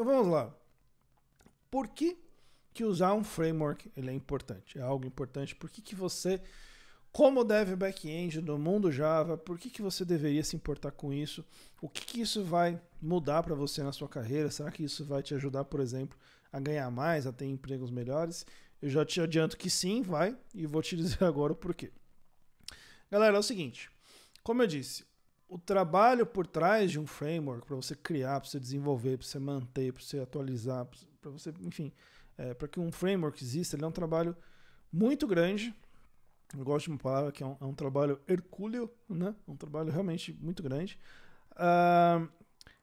Então vamos lá. Por que, que usar um framework ele é importante? É algo importante. Por que, que você, como dev back-end do mundo Java, por que, que você deveria se importar com isso? O que, que isso vai mudar para você na sua carreira? Será que isso vai te ajudar, por exemplo, a ganhar mais, a ter empregos melhores? Eu já te adianto que sim, vai, e vou te dizer agora o porquê. Galera, é o seguinte. Como eu disse, o trabalho por trás de um framework para você criar, para você desenvolver, para você manter, para você atualizar, para você, enfim, é, para que um framework exista, ele é um trabalho muito grande. Eu gosto de uma palavra que é um, é um trabalho hercúleo, né? É um trabalho realmente muito grande. Uh,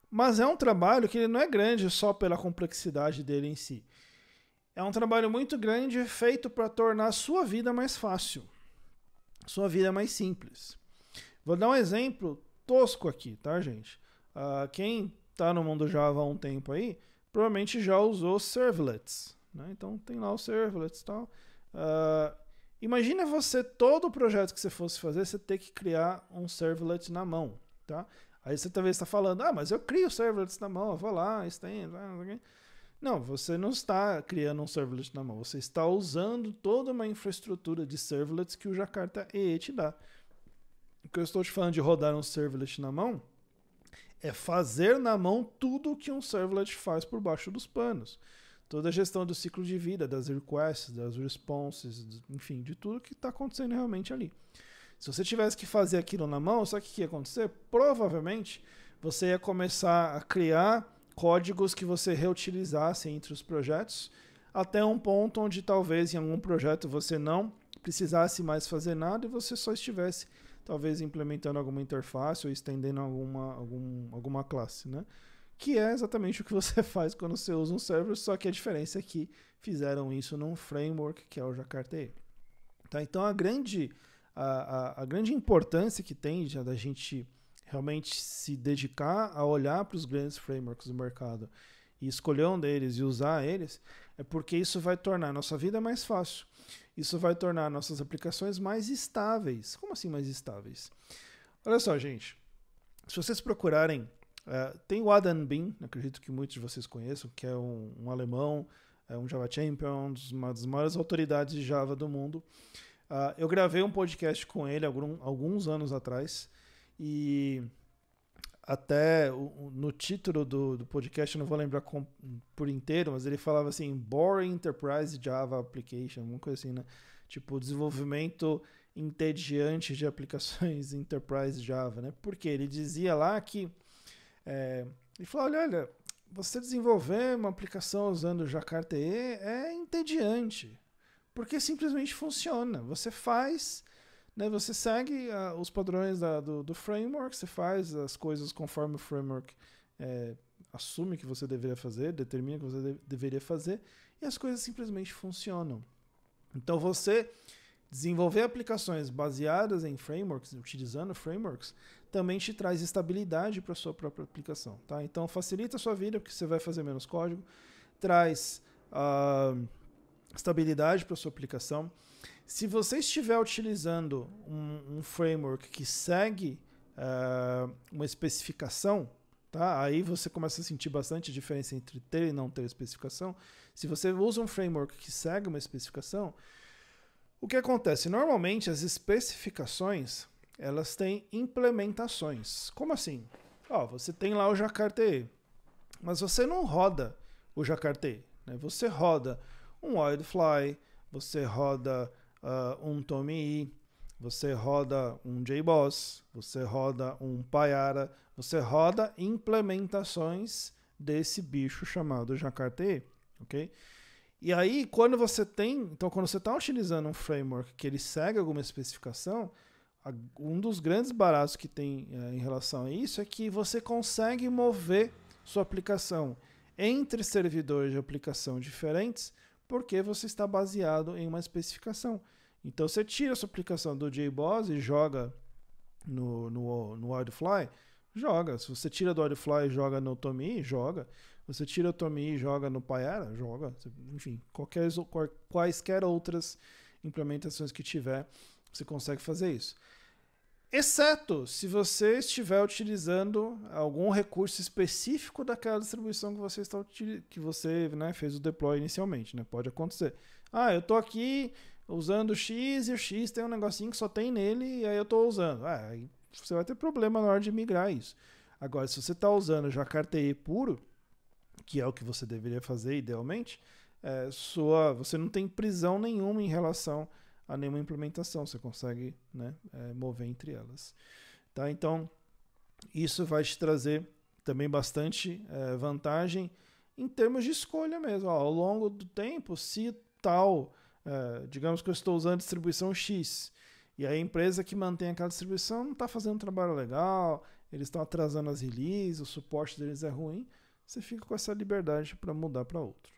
mas é um trabalho que ele não é grande só pela complexidade dele em si. É um trabalho muito grande feito para tornar a sua vida mais fácil, sua vida mais simples. Vou dar um exemplo tosco aqui, tá, gente? Uh, quem está no mundo Java há um tempo aí, provavelmente já usou servlets. Né? Então tem lá os servlets e tal. Uh, imagina você, todo o projeto que você fosse fazer, você ter que criar um servlet na mão. Tá? Aí você talvez está falando, ah, mas eu crio servlets na mão, eu vou lá, estendo. Não, você não está criando um servlet na mão, você está usando toda uma infraestrutura de servlets que o Jakarta EE te dá que eu estou te falando de rodar um servlet na mão é fazer na mão tudo o que um servlet faz por baixo dos panos. Toda a gestão do ciclo de vida, das requests, das responses, enfim, de tudo que está acontecendo realmente ali. Se você tivesse que fazer aquilo na mão, sabe o que ia acontecer? Provavelmente você ia começar a criar códigos que você reutilizasse entre os projetos, até um ponto onde talvez em algum projeto você não precisasse mais fazer nada e você só estivesse talvez implementando alguma interface ou estendendo alguma, algum, alguma classe, né? Que é exatamente o que você faz quando você usa um server, só que a diferença é que fizeram isso num framework que é o Jakarta. Tá? Então a grande, a, a, a grande importância que tem da gente realmente se dedicar a olhar para os grandes frameworks do mercado e escolher um deles e usar eles, é porque isso vai tornar a nossa vida mais fácil. Isso vai tornar nossas aplicações mais estáveis. Como assim mais estáveis? Olha só, gente. Se vocês procurarem, uh, tem o Adam Bean, acredito que muitos de vocês conheçam, que é um, um alemão, é um Java Champion, uma das maiores autoridades de Java do mundo. Uh, eu gravei um podcast com ele algum, alguns anos atrás e até no título do, do podcast, eu não vou lembrar com, por inteiro, mas ele falava assim, Boring Enterprise Java Application, alguma coisa assim, né? Tipo, desenvolvimento entediante de aplicações Enterprise Java, né? Porque ele dizia lá que... É, ele falou, olha, olha, você desenvolver uma aplicação usando Jakarta é entediante, porque simplesmente funciona. Você faz né? Você segue uh, os padrões da, do, do, framework, você faz as coisas conforme o framework é, assume que você deveria fazer, determina que você de deveria fazer, e as coisas simplesmente funcionam. Então você desenvolver aplicações baseadas em frameworks, utilizando frameworks, também te traz estabilidade para a sua própria aplicação. Tá? Então facilita a sua vida, porque você vai fazer menos código, traz. Uh, estabilidade para sua aplicação. Se você estiver utilizando um, um framework que segue uh, uma especificação, tá? aí você começa a sentir bastante diferença entre ter e não ter especificação. Se você usa um framework que segue uma especificação, o que acontece? Normalmente as especificações elas têm implementações. Como assim? Ó, você tem lá o Jacarte, mas você não roda o Jacarte, né? Você roda um Wildfly, você roda uh, um Tommy você roda um JBoss, você roda um Payara, você roda implementações desse bicho chamado Jacarte, ok? E aí, quando você tem, então quando você está utilizando um framework que ele segue alguma especificação, um dos grandes baratos que tem eh, em relação a isso é que você consegue mover sua aplicação entre servidores de aplicação diferentes porque você está baseado em uma especificação. Então você tira essa aplicação do JBoss e joga no, no, no Wildfly, joga. Se você tira do Wildfly e joga no Tomi, joga. Você tira o Tomi e joga no Payara, joga. Enfim, qualquer, quaisquer outras implementações que tiver, você consegue fazer isso exceto se você estiver utilizando algum recurso específico daquela distribuição que você está que você né, fez o deploy inicialmente, né? Pode acontecer. Ah, eu estou aqui usando o X e o X tem um negocinho que só tem nele e aí eu estou usando. Ah, você vai ter problema na hora de migrar isso. Agora, se você está usando já KTE puro, que é o que você deveria fazer idealmente, é, sua, você não tem prisão nenhuma em relação a a nenhuma implementação, você consegue né, é, mover entre elas. Tá? Então, isso vai te trazer também bastante é, vantagem em termos de escolha mesmo. Ó, ao longo do tempo, se tal, é, digamos que eu estou usando distribuição X, e a empresa que mantém aquela distribuição não está fazendo um trabalho legal, eles estão atrasando as releases, o suporte deles é ruim, você fica com essa liberdade para mudar para outro.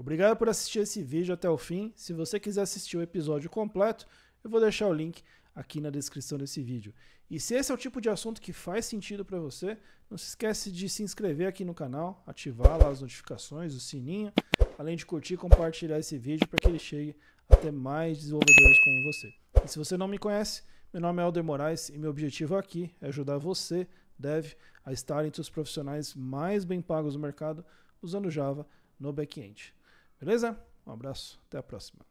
Obrigado por assistir esse vídeo até o fim. Se você quiser assistir o episódio completo, eu vou deixar o link aqui na descrição desse vídeo. E se esse é o tipo de assunto que faz sentido para você, não se esquece de se inscrever aqui no canal, ativar lá as notificações, o sininho, além de curtir e compartilhar esse vídeo para que ele chegue até mais desenvolvedores como você. E se você não me conhece, meu nome é Alder Moraes e meu objetivo aqui é ajudar você, dev, a estar entre os profissionais mais bem pagos do mercado usando Java no back-end. Beleza? Um abraço, até a próxima.